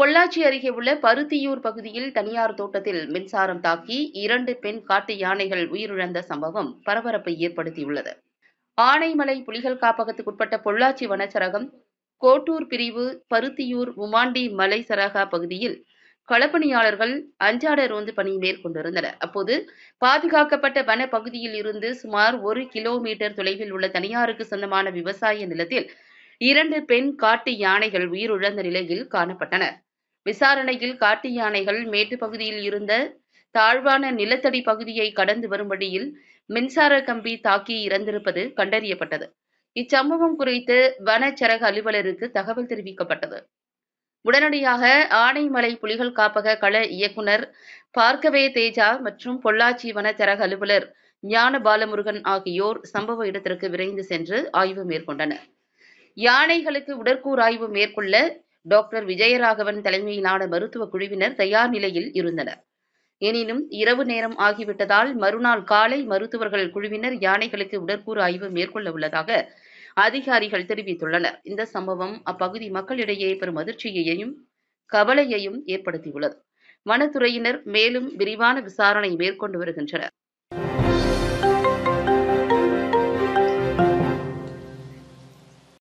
பொள்ளாச்சி அருகே உள்ள பருத்தியூர் பகுதியில் தனியார் தோட்டத்தில் மின்சாரம் தாக்கி இரண்டு பெண் காட்டு யானைகள் உயிரிழந்த சம்பவம் பரபரப்பை ஏற்படுத்தியுள்ளது ஆனைமலை புலிகள் காப்பகத்துக்குட்பட்ட பொள்ளாச்சி வனச்சரகம் கோட்டூர் பிரிவு பருத்தியூர் உமாண்டி மலை சரகா பகுதியில் களப்பணியாளர்கள் அஞ்சாட ரோந்து பணி மேற்கொண்டிருந்தனர் அப்போது பாதுகாக்கப்பட்ட வன பகுதியில் இருந்து சுமார் ஒரு கிலோமீட்டர் தொலைவில் உள்ள தனியாருக்கு சொந்தமான விவசாய நிலத்தில் இரண்டு பெண் காட்டு யானைகள் உயிரிழந்த நிலையில் காணப்பட்டன விசாரணையில் காட்டு யானைகள் பகுதியில் இருந்த தாழ்வான நிலத்தடி பகுதியை கடந்து வரும் வழியில் மின்சார கம்பி தாக்கி இறந்திருப்பது கண்டறியப்பட்டது இச்சம்பவம் குறித்து வனச்சரக அலுவலருக்கு தகவல் தெரிவிக்கப்பட்டது உடனடியாக ஆனைமலை புலிகள் காப்பக கள இயக்குனர் பார்க்கவே தேஜா மற்றும் பொள்ளாச்சி வனச்சரக அலுவலர் ஞான பாலமுருகன் ஆகியோர் சம்பவ இடத்திற்கு விரைந்து சென்று ஆய்வு மேற்கொண்டனர் யானைகளுக்கு உடற்கூறாய்வு மேற்கொள்ள டாக்டர் விஜயராகவன் தலைமையிலான மருத்துவக் குழுவினர் தயார் நிலையில் இருந்தனர் எனினும் இரவு நேரம் ஆகிவிட்டதால் மறுநாள் காலை மருத்துவர்கள் குழுவினர் யானைகளுக்கு உடற்கூறு ஆய்வு மேற்கொள்ள உள்ளதாக அதிகாரிகள் தெரிவித்துள்ளனர் இந்த சம்பவம் அப்பகுதி மக்களிடையே பெரும் அதிர்ச்சியையும் கவலையையும் ஏற்படுத்தியுள்ளது வனத்துறையினர் மேலும் விரிவான விசாரணை மேற்கொண்டு வருகின்றனர்